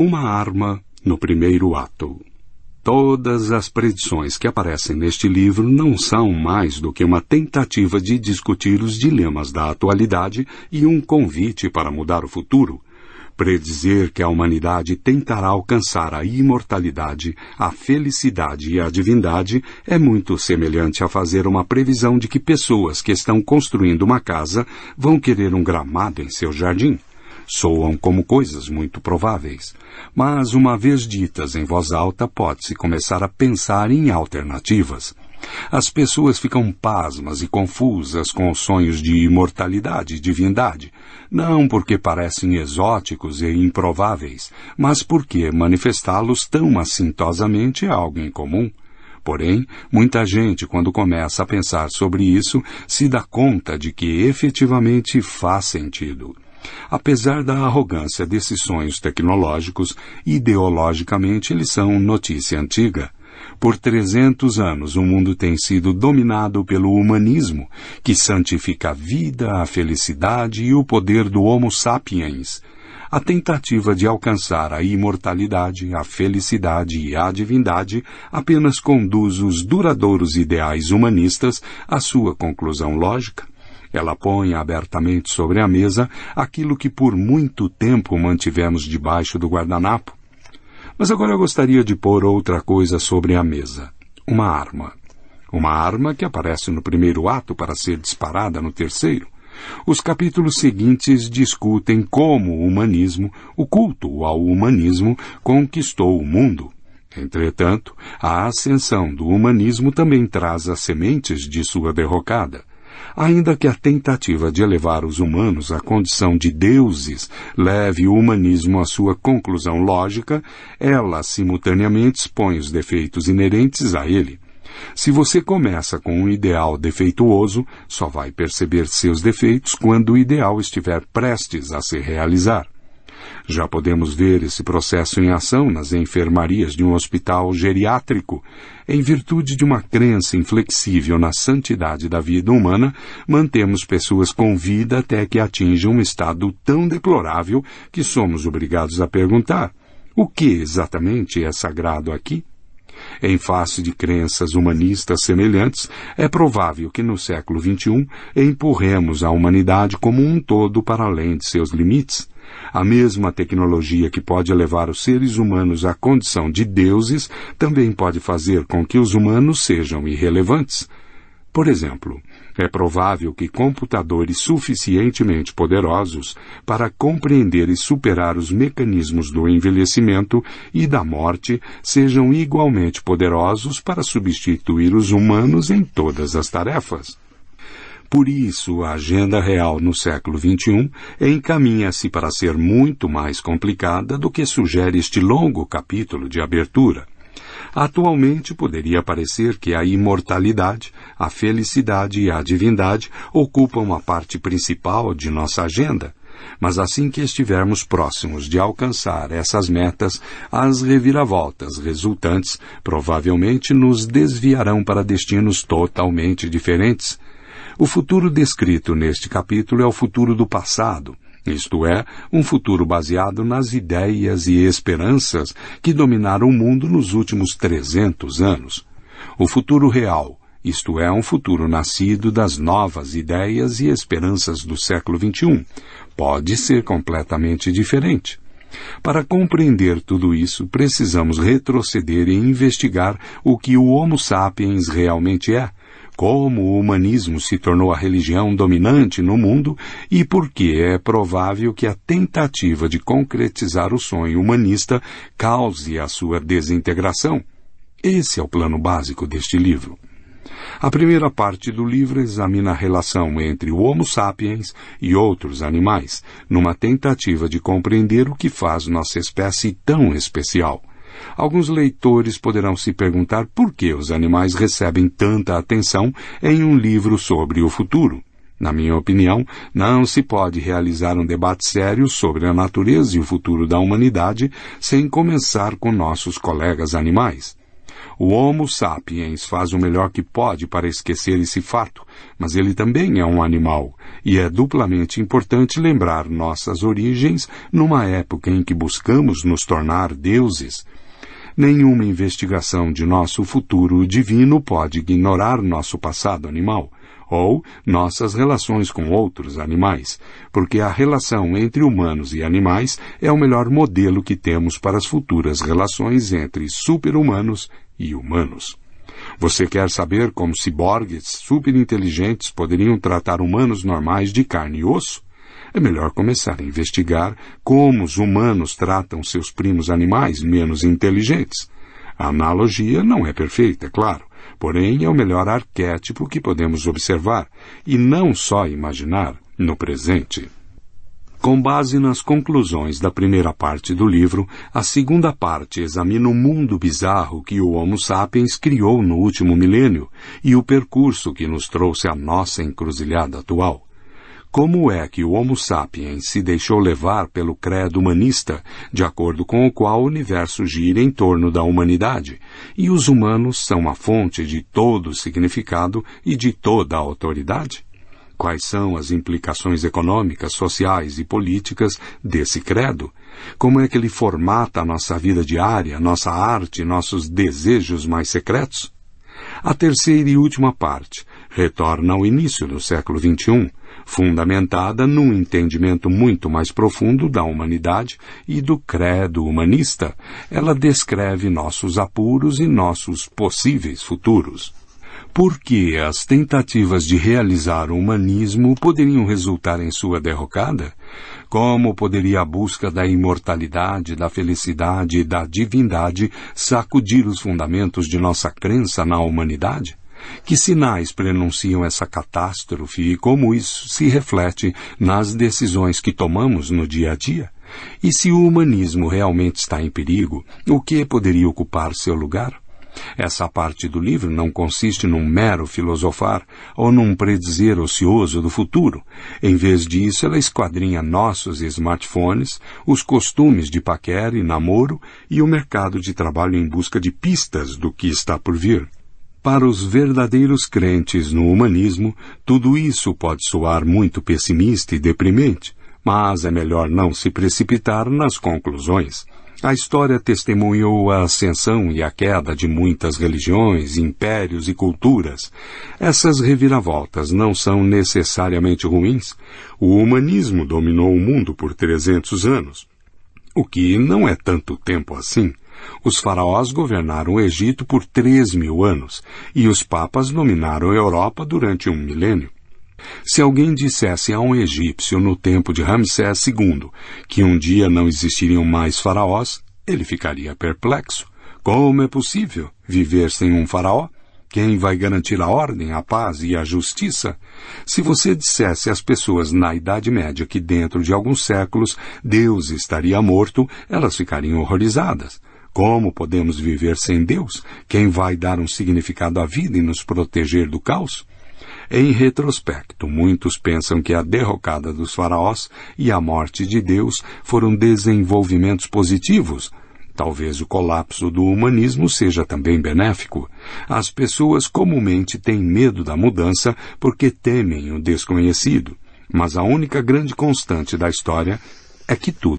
uma arma no primeiro ato. Todas as predições que aparecem neste livro não são mais do que uma tentativa de discutir os dilemas da atualidade e um convite para mudar o futuro. Predizer que a humanidade tentará alcançar a imortalidade, a felicidade e a divindade é muito semelhante a fazer uma previsão de que pessoas que estão construindo uma casa vão querer um gramado em seu jardim soam como coisas muito prováveis, mas uma vez ditas em voz alta, pode-se começar a pensar em alternativas. As pessoas ficam pasmas e confusas com os sonhos de imortalidade e divindade, não porque parecem exóticos e improváveis, mas porque manifestá-los tão assintosamente é algo incomum. Porém, muita gente, quando começa a pensar sobre isso, se dá conta de que efetivamente faz sentido. Apesar da arrogância desses sonhos tecnológicos, ideologicamente eles são notícia antiga. Por 300 anos, o mundo tem sido dominado pelo humanismo, que santifica a vida, a felicidade e o poder do Homo sapiens. A tentativa de alcançar a imortalidade, a felicidade e a divindade apenas conduz os duradouros ideais humanistas à sua conclusão lógica ela põe abertamente sobre a mesa aquilo que por muito tempo mantivemos debaixo do guardanapo. Mas agora eu gostaria de pôr outra coisa sobre a mesa. Uma arma. Uma arma que aparece no primeiro ato para ser disparada no terceiro. Os capítulos seguintes discutem como o humanismo, o culto ao humanismo, conquistou o mundo. Entretanto, a ascensão do humanismo também traz as sementes de sua derrocada ainda que a tentativa de elevar os humanos à condição de deuses leve o humanismo à sua conclusão lógica, ela simultaneamente expõe os defeitos inerentes a ele. Se você começa com um ideal defeituoso, só vai perceber seus defeitos quando o ideal estiver prestes a se realizar. Já podemos ver esse processo em ação nas enfermarias de um hospital geriátrico, em virtude de uma crença inflexível na santidade da vida humana, mantemos pessoas com vida até que atinjam um estado tão deplorável que somos obrigados a perguntar: o que exatamente é sagrado aqui? Em face de crenças humanistas semelhantes, é provável que no século XXI empurremos a humanidade como um todo para além de seus limites a mesma tecnologia que pode levar os seres humanos à condição de deuses também pode fazer com que os humanos sejam irrelevantes. Por exemplo, é provável que computadores suficientemente poderosos para compreender e superar os mecanismos do envelhecimento e da morte sejam igualmente poderosos para substituir os humanos em todas as tarefas. Por isso, a agenda real no século XXI encaminha-se para ser muito mais complicada do que sugere este longo capítulo de abertura. Atualmente poderia parecer que a imortalidade, a felicidade e a divindade ocupam a parte principal de nossa agenda, mas assim que estivermos próximos de alcançar essas metas, as reviravoltas resultantes provavelmente nos desviarão para destinos totalmente diferentes, o futuro descrito neste capítulo é o futuro do passado, isto é, um futuro baseado nas ideias e esperanças que dominaram o mundo nos últimos 300 anos. O futuro real, isto é, um futuro nascido das novas ideias e esperanças do século XXI, pode ser completamente diferente. Para compreender tudo isso, precisamos retroceder e investigar o que o Homo sapiens realmente é como o humanismo se tornou a religião dominante no mundo e por que é provável que a tentativa de concretizar o sonho humanista cause a sua desintegração. Esse é o plano básico deste livro. A primeira parte do livro examina a relação entre o Homo sapiens e outros animais, numa tentativa de compreender o que faz nossa espécie tão especial. Alguns leitores poderão se perguntar por que os animais recebem tanta atenção em um livro sobre o futuro. Na minha opinião, não se pode realizar um debate sério sobre a natureza e o futuro da humanidade sem começar com nossos colegas animais. O Homo sapiens faz o melhor que pode para esquecer esse fato, mas ele também é um animal, e é duplamente importante lembrar nossas origens numa época em que buscamos nos tornar deuses. Nenhuma investigação de nosso futuro divino pode ignorar nosso passado animal ou nossas relações com outros animais, porque a relação entre humanos e animais é o melhor modelo que temos para as futuras relações entre super-humanos e humanos. Você quer saber como ciborgues superinteligentes poderiam tratar humanos normais de carne e osso? é melhor começar a investigar como os humanos tratam seus primos animais menos inteligentes. A analogia não é perfeita, é claro, porém é o melhor arquétipo que podemos observar e não só imaginar no presente. Com base nas conclusões da primeira parte do livro, a segunda parte examina o mundo bizarro que o Homo sapiens criou no último milênio e o percurso que nos trouxe à nossa encruzilhada atual. Como é que o Homo sapiens se deixou levar pelo credo humanista, de acordo com o qual o universo gira em torno da humanidade, e os humanos são a fonte de todo o significado e de toda a autoridade? Quais são as implicações econômicas, sociais e políticas desse credo? Como é que ele formata a nossa vida diária, nossa arte, nossos desejos mais secretos? A terceira e última parte retorna ao início do século XXI, fundamentada num entendimento muito mais profundo da humanidade e do credo humanista. Ela descreve nossos apuros e nossos possíveis futuros. Porque as tentativas de realizar o humanismo poderiam resultar em sua derrocada? Como poderia a busca da imortalidade, da felicidade e da divindade sacudir os fundamentos de nossa crença na humanidade? Que sinais prenunciam essa catástrofe e como isso se reflete nas decisões que tomamos no dia a dia? E se o humanismo realmente está em perigo, o que poderia ocupar seu lugar? Essa parte do livro não consiste num mero filosofar ou num predizer ocioso do futuro. Em vez disso, ela esquadrinha nossos smartphones, os costumes de paquera e namoro e o mercado de trabalho em busca de pistas do que está por vir. Para os verdadeiros crentes no humanismo, tudo isso pode soar muito pessimista e deprimente, mas é melhor não se precipitar nas conclusões. A história testemunhou a ascensão e a queda de muitas religiões, impérios e culturas. Essas reviravoltas não são necessariamente ruins. O humanismo dominou o mundo por 300 anos, o que não é tanto tempo assim. Os faraós governaram o Egito por três mil anos e os papas dominaram a Europa durante um milênio. Se alguém dissesse a um egípcio no tempo de Ramsés II que um dia não existiriam mais faraós, ele ficaria perplexo. Como é possível viver sem um faraó? Quem vai garantir a ordem, a paz e a justiça? Se você dissesse às pessoas na Idade Média que dentro de alguns séculos Deus estaria morto, elas ficariam horrorizadas. Como podemos viver sem Deus, quem vai dar um significado à vida e nos proteger do caos? Em retrospecto, muitos pensam que a derrocada dos faraós e a morte de Deus foram desenvolvimentos positivos, Talvez o colapso do humanismo seja também benéfico. As pessoas comumente têm medo da mudança porque temem o desconhecido. Mas a única grande constante da história é que tudo